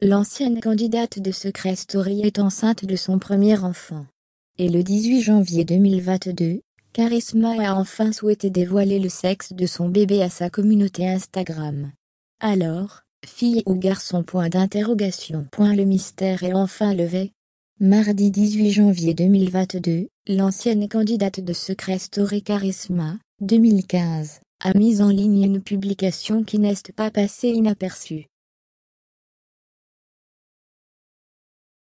L'ancienne candidate de Secret Story est enceinte de son premier enfant. Et le 18 janvier 2022, Charisma a enfin souhaité dévoiler le sexe de son bébé à sa communauté Instagram. Alors, fille ou garçon point d'interrogation point le mystère est enfin levé. Mardi 18 janvier 2022, l'ancienne candidate de Secret Story Charisma, 2015, a mis en ligne une publication qui n'est pas passée inaperçue.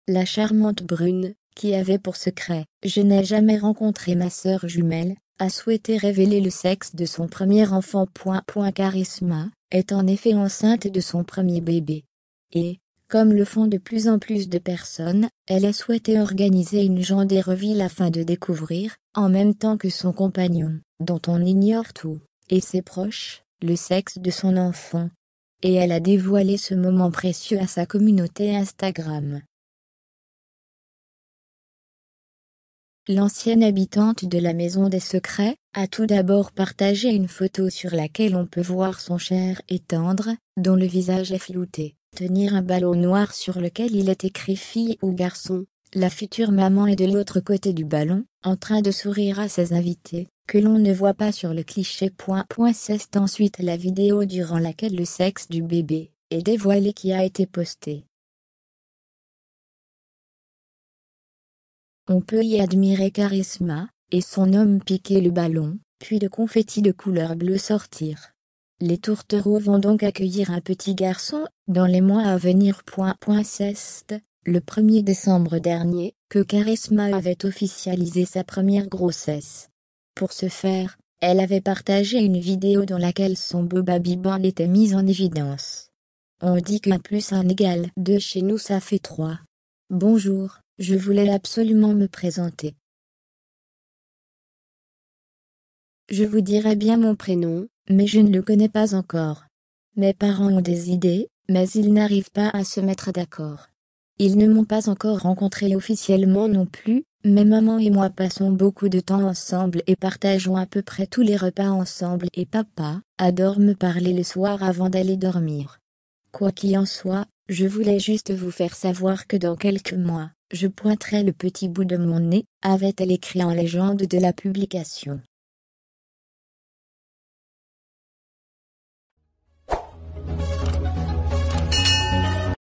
la charmante brune, qui avait pour secret « Je n'ai jamais rencontré ma sœur jumelle », a souhaité révéler le sexe de son premier enfant. Point, charisma est en effet enceinte de son premier bébé. Et, comme le font de plus en plus de personnes, elle a souhaité organiser une reville afin de découvrir, en même temps que son compagnon, dont on ignore tout, et ses proches, le sexe de son enfant. Et elle a dévoilé ce moment précieux à sa communauté Instagram. l'ancienne habitante de la Maison des Secrets, a tout d'abord partagé une photo sur laquelle on peut voir son cher et tendre, dont le visage est flouté, tenir un ballon noir sur lequel il est écrit fille ou garçon. La future maman est de l'autre côté du ballon, en train de sourire à ses invités, que l'on ne voit pas sur le cliché. Point, ensuite la vidéo durant laquelle le sexe du bébé est dévoilé qui a été posté. On peut y admirer Charisma, et son homme piquer le ballon, puis le confetti de couleur bleue sortir. Les tourtereaux vont donc accueillir un petit garçon, dans les mois à venir. Point, le 1er décembre dernier, que Charisma avait officialisé sa première grossesse. Pour ce faire, elle avait partagé une vidéo dans laquelle son beau baby band était mis en évidence. On dit qu'un plus un égal de chez nous ça fait trois. Bonjour. Je voulais absolument me présenter. Je vous dirai bien mon prénom, mais je ne le connais pas encore. Mes parents ont des idées, mais ils n'arrivent pas à se mettre d'accord. Ils ne m'ont pas encore rencontré officiellement non plus, mais maman et moi passons beaucoup de temps ensemble et partageons à peu près tous les repas ensemble et papa adore me parler le soir avant d'aller dormir. Quoi qu'il en soit, je voulais juste vous faire savoir que dans quelques mois, je pointerai le petit bout de mon nez, avait-elle écrit en légende de la publication.